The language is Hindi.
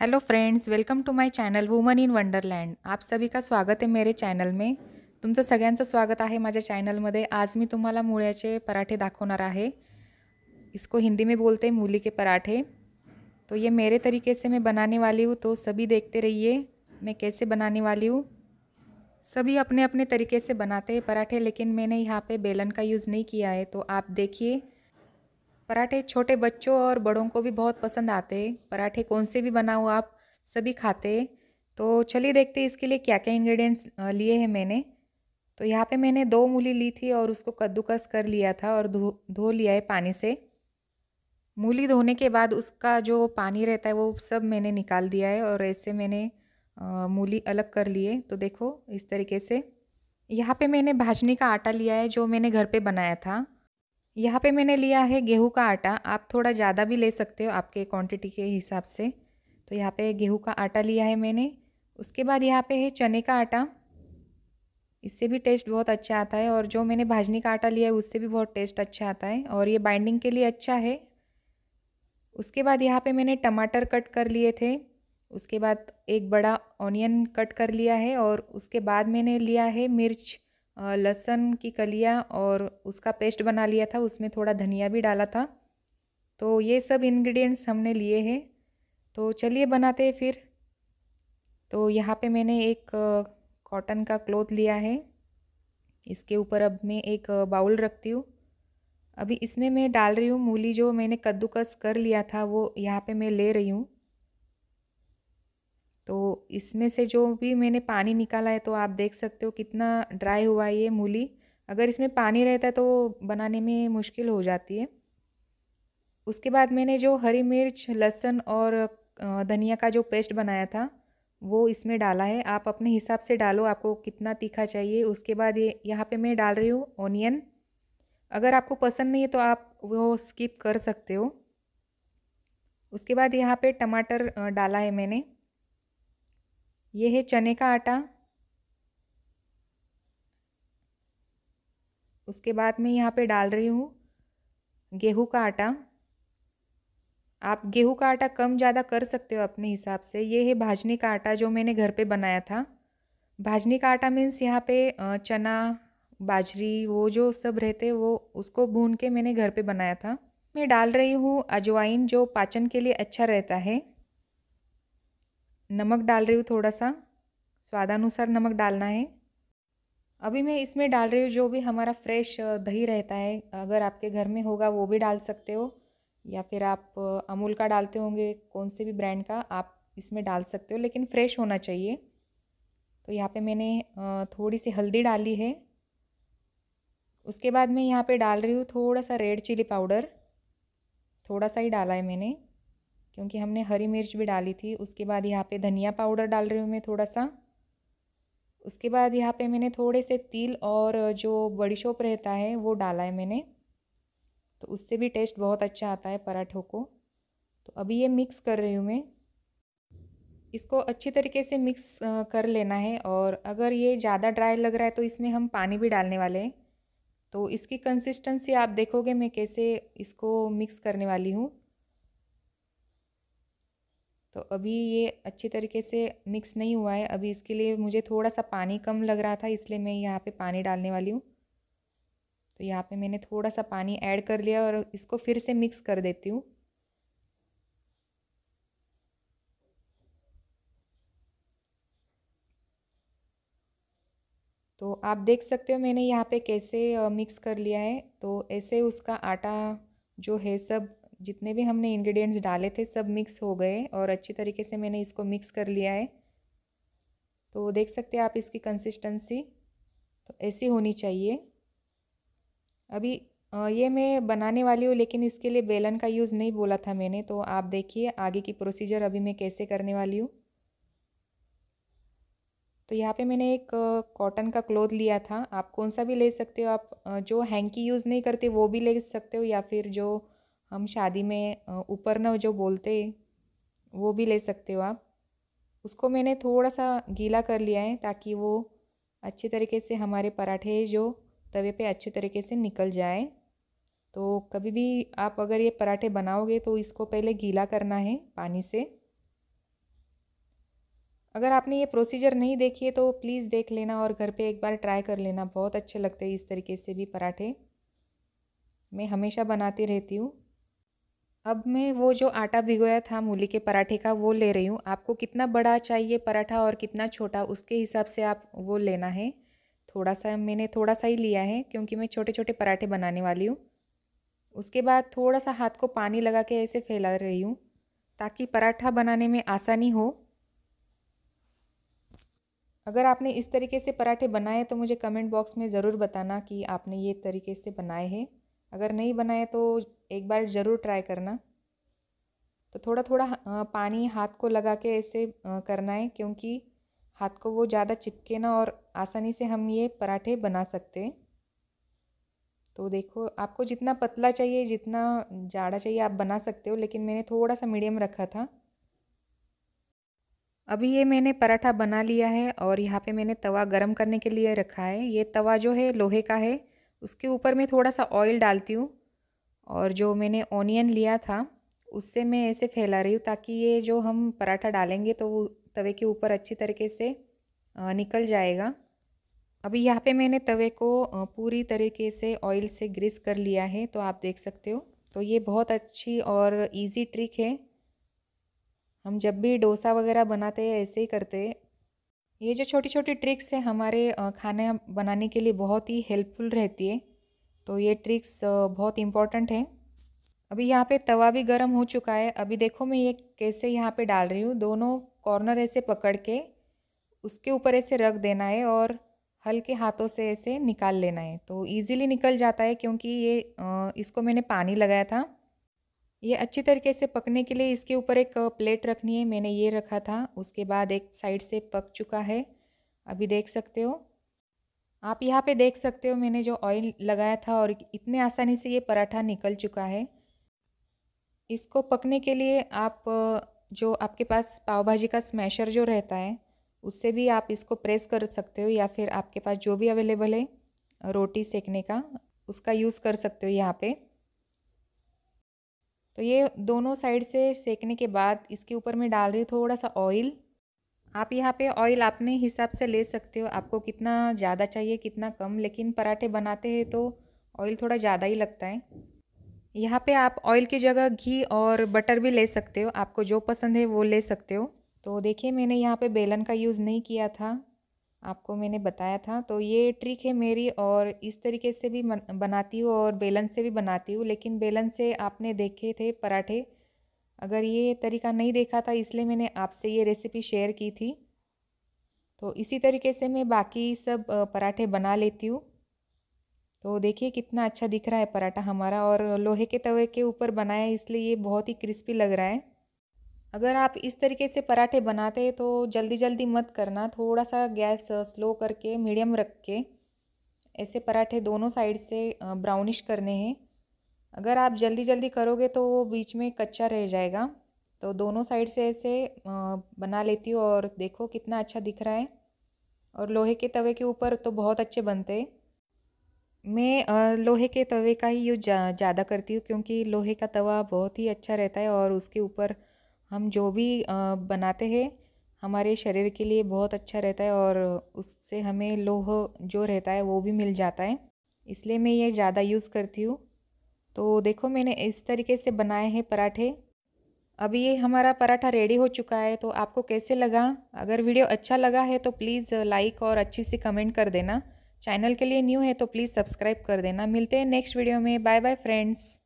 hello friends welcome to my channel woman in Wonderland आप सभी का स्वागत है मेरे चैनल में तुम सग स्वागत है मज़े चैनल मधे आज मी तुम्हारा मुळ्याचे पराठे दाखना है इसको हिंदी में बोलते हैं मूली के पराठे तो ये मेरे तरीके से मैं बनाने वाली हूँ तो सभी देखते रहिए मैं कैसे बनाने वाली हूँ सभी अपने अपने तरीके से बनाते हैं पराठे लेकिन मैंने यहाँ पे बेलन का यूज़ नहीं किया है तो आप देखिए पराठे छोटे बच्चों और बड़ों को भी बहुत पसंद आते हैं पराठे कौन से भी बनाओ आप सभी खाते हैं तो चलिए देखते हैं इसके लिए क्या क्या इंग्रेडिएंट्स लिए हैं मैंने तो यहाँ पे मैंने दो मूली ली थी और उसको कद्दूकस कर लिया था और धो धो लिया है पानी से मूली धोने के बाद उसका जो पानी रहता है वो सब मैंने निकाल दिया है और ऐसे मैंने मूली अलग कर लिए तो देखो इस तरीके से यहाँ पे मैंने भाजने का आटा लिया है जो मैंने घर पे बनाया था यहाँ पे मैंने लिया है गेहूं का आटा आप थोड़ा ज़्यादा भी ले सकते हो आपके क्वांटिटी के हिसाब से तो यहाँ पे गेहूं का आटा लिया है मैंने उसके बाद यहाँ पे है चने का आटा इससे भी टेस्ट बहुत अच्छा आता है और जो मैंने भाजने का आटा लिया है उससे भी बहुत टेस्ट अच्छा आता है और ये बाइंडिंग के लिए अच्छा है उसके बाद यहाँ पर मैंने टमाटर कट कर लिए थे उसके बाद एक बड़ा ऑनियन कट कर लिया है और उसके बाद मैंने लिया है मिर्च लहसन की कलिया और उसका पेस्ट बना लिया था उसमें थोड़ा धनिया भी डाला था तो ये सब इंग्रेडिएंट्स हमने लिए हैं तो चलिए बनाते हैं फिर तो यहाँ पे मैंने एक कॉटन का क्लोथ लिया है इसके ऊपर अब मैं एक बाउल रखती हूँ अभी इसमें मैं डाल रही हूँ मूली जो मैंने कद्दूकस कर लिया था वो यहाँ पे मैं ले रही हूँ तो इसमें से जो भी मैंने पानी निकाला है तो आप देख सकते हो कितना ड्राई हुआ है ये मूली अगर इसमें पानी रहता है तो बनाने में मुश्किल हो जाती है उसके बाद मैंने जो हरी मिर्च लहसुन और धनिया का जो पेस्ट बनाया था वो इसमें डाला है आप अपने हिसाब से डालो आपको कितना तीखा चाहिए उसके बाद ये यहाँ पे मैं डाल रही हूँ ऑनियन अगर आपको पसंद नहीं है तो आप वो स्किप कर सकते हो उसके बाद यहाँ पे टमाटर डाला है मैंने ये है चने का आटा उसके बाद मैं यहाँ पे डाल रही हूँ गेहूँ का आटा आप गेहूँ का आटा कम ज़्यादा कर सकते हो अपने हिसाब से ये है भाजने का आटा जो मैंने घर पे बनाया था भाजने का आटा मीन्स यहाँ पे चना बाजरी वो जो सब रहते वो उसको भून के मैंने घर पे बनाया था मैं डाल रही हूँ अजवाइन जो पाचन के लिए अच्छा रहता है नमक डाल रही हूँ थोड़ा सा स्वादानुसार नमक डालना है अभी मैं इसमें डाल रही हूँ जो भी हमारा फ्रेश दही रहता है अगर आपके घर में होगा वो भी डाल सकते हो या फिर आप अमूल का डालते होंगे कौन से भी ब्रांड का आप इसमें डाल सकते हो लेकिन फ्रेश होना चाहिए तो यहाँ पे मैंने थोड़ी सी हल्दी डाली है उसके बाद मैं यहाँ पे डाल रही हूँ थोड़ा सा रेड चिली पाउडर थोड़ा सा ही डाला है मैंने क्योंकि हमने हरी मिर्च भी डाली थी उसके बाद यहाँ पे धनिया पाउडर डाल रही हूँ मैं थोड़ा सा उसके बाद यहाँ पे मैंने थोड़े से तिल और जो बड़ी शोप रहता है वो डाला है मैंने तो उससे भी टेस्ट बहुत अच्छा आता है पराठों को तो अभी ये मिक्स कर रही हूँ मैं इसको अच्छी तरीके से मिक्स कर लेना है और अगर ये ज़्यादा ड्राई लग रहा है तो इसमें हम पानी भी डालने वाले हैं तो इसकी कंसिस्टेंसी आप देखोगे मैं कैसे इसको मिक्स करने वाली हूँ तो अभी ये अच्छी तरीके से मिक्स नहीं हुआ है अभी इसके लिए मुझे थोड़ा सा पानी कम लग रहा था इसलिए मैं यहाँ पे पानी डालने वाली हूँ तो यहाँ पे मैंने थोड़ा सा पानी ऐड कर लिया और इसको फिर से मिक्स कर देती हूँ तो आप देख सकते हो मैंने यहाँ पे कैसे मिक्स कर लिया है तो ऐसे उसका आटा जो है सब जितने भी हमने इंग्रेडिएंट्स डाले थे सब मिक्स हो गए और अच्छी तरीके से मैंने इसको मिक्स कर लिया है तो देख सकते हैं आप इसकी कंसिस्टेंसी तो ऐसी होनी चाहिए अभी ये मैं बनाने वाली हूँ लेकिन इसके लिए बेलन का यूज़ नहीं बोला था मैंने तो आप देखिए आगे की प्रोसीजर अभी मैं कैसे करने वाली हूँ तो यहाँ पे मैंने एक कॉटन का क्लोथ लिया था आप कौन सा भी ले सकते हो आप जो हैंकी यूज़ नहीं करते वो भी ले सकते हो या फिर जो हम शादी में ऊपर न जो बोलते वो भी ले सकते हो आप उसको मैंने थोड़ा सा गीला कर लिया है ताकि वो अच्छे तरीके से हमारे पराठे जो तवे पे अच्छे तरीके से निकल जाए तो कभी भी आप अगर ये पराठे बनाओगे तो इसको पहले गीला करना है पानी से अगर आपने ये प्रोसीजर नहीं देखी है तो प्लीज़ देख लेना और घर पे एक बार ट्राई कर लेना बहुत अच्छे लगते हैं इस तरीके से भी पराठे मैं हमेशा बनाती रहती हूँ अब मैं वो जो आटा भिगोया था मूली के पराठे का वो ले रही हूँ आपको कितना बड़ा चाहिए पराठा और कितना छोटा उसके हिसाब से आप वो लेना है थोड़ा सा मैंने थोड़ा सा ही लिया है क्योंकि मैं छोटे छोटे पराठे बनाने वाली हूँ उसके बाद थोड़ा सा हाथ को पानी लगा के ऐसे फैला रही हूँ ताकि पराठा बनाने में आसानी हो अगर आपने इस तरीके से पराठे बनाए तो मुझे कमेंट बॉक्स में ज़रूर बताना कि आपने ये तरीके से बनाए हैं अगर नहीं बनाए तो एक बार ज़रूर ट्राई करना तो थोड़ा थोड़ा पानी हाथ को लगा के ऐसे करना है क्योंकि हाथ को वो ज़्यादा चिपके ना और आसानी से हम ये पराठे बना सकते हैं तो देखो आपको जितना पतला चाहिए जितना जाड़ा चाहिए आप बना सकते हो लेकिन मैंने थोड़ा सा मीडियम रखा था अभी ये मैंने पराठा बना लिया है और यहाँ पे मैंने तवा गरम करने के लिए रखा है ये तवा जो है लोहे का है उसके ऊपर मैं थोड़ा सा ऑयल डालती हूँ और जो मैंने ऑनियन लिया था उससे मैं ऐसे फैला रही हूँ ताकि ये जो हम पराठा डालेंगे तो वो तवे के ऊपर अच्छी तरीके से निकल जाएगा अभी यहाँ पे मैंने तवे को पूरी तरीके से ऑयल से ग्रीस कर लिया है तो आप देख सकते हो तो ये बहुत अच्छी और इजी ट्रिक है हम जब भी डोसा वगैरह बनाते हैं ऐसे ही करते ये जो छोटी छोटी ट्रिक्स है हमारे खाना बनाने के लिए बहुत ही हेल्पफुल रहती है तो ये ट्रिक्स बहुत इम्पॉर्टेंट है अभी यहाँ पे तवा भी गर्म हो चुका है अभी देखो मैं ये कैसे यहाँ पे डाल रही हूँ दोनों कॉर्नर ऐसे पकड़ के उसके ऊपर ऐसे रख देना है और हल्के हाथों से ऐसे निकाल लेना है तो ईजिली निकल जाता है क्योंकि ये इसको मैंने पानी लगाया था ये अच्छी तरीके से पकने के लिए इसके ऊपर एक प्लेट रखनी है मैंने ये रखा था उसके बाद एक साइड से पक चुका है अभी देख सकते हो आप यहाँ पे देख सकते हो मैंने जो ऑयल लगाया था और इतने आसानी से ये पराठा निकल चुका है इसको पकने के लिए आप जो आपके पास पाव भाजी का स्मैशर जो रहता है उससे भी आप इसको प्रेस कर सकते हो या फिर आपके पास जो भी अवेलेबल है रोटी सेकने का उसका यूज़ कर सकते हो यहाँ पर तो ये दोनों साइड से सेकने के बाद इसके ऊपर मैं डाल रही थोड़ा सा ऑयल आप यहाँ पे ऑयल अपने हिसाब से ले सकते हो आपको कितना ज़्यादा चाहिए कितना कम लेकिन पराठे बनाते हैं तो ऑयल थोड़ा ज़्यादा ही लगता है यहाँ पे आप ऑयल की जगह घी और बटर भी ले सकते हो आपको जो पसंद है वो ले सकते हो तो देखिए मैंने यहाँ पे बेलन का यूज़ नहीं किया था आपको मैंने बताया था तो ये ट्रिक है मेरी और इस तरीके से भी बनाती हूँ और बेलन से भी बनाती हूँ लेकिन बेलन से आपने देखे थे पराठे अगर ये तरीका नहीं देखा था इसलिए मैंने आपसे ये रेसिपी शेयर की थी तो इसी तरीके से मैं बाकी सब पराठे बना लेती हूँ तो देखिए कितना अच्छा दिख रहा है पराठा हमारा और लोहे के तवे के ऊपर बनाया इसलिए ये बहुत ही क्रिस्पी लग रहा है अगर आप इस तरीके से पराठे बनाते हैं तो जल्दी जल्दी मत करना थोड़ा सा गैस स्लो करके मीडियम रख के ऐसे पराठे दोनों साइड से ब्राउनिश करने हैं अगर आप जल्दी जल्दी करोगे तो वो बीच में कच्चा रह जाएगा तो दोनों साइड से ऐसे बना लेती हूँ और देखो कितना अच्छा दिख रहा है और लोहे के तवे के ऊपर तो बहुत अच्छे बनते मैं लोहे के तवे का ही यूज ज़्यादा करती हूँ क्योंकि लोहे का तवा बहुत ही अच्छा रहता है और उसके ऊपर हम जो भी बनाते हैं हमारे शरीर के लिए बहुत अच्छा रहता है और उससे हमें लोह जो रहता है वो भी मिल जाता है इसलिए मैं ये ज़्यादा यूज़ करती हूँ तो देखो मैंने इस तरीके से बनाए हैं पराठे अभी ये हमारा पराठा रेडी हो चुका है तो आपको कैसे लगा अगर वीडियो अच्छा लगा है तो प्लीज़ लाइक और अच्छी सी कमेंट कर देना चैनल के लिए न्यू है तो प्लीज़ सब्सक्राइब कर देना मिलते हैं नेक्स्ट वीडियो में बाय बाय फ्रेंड्स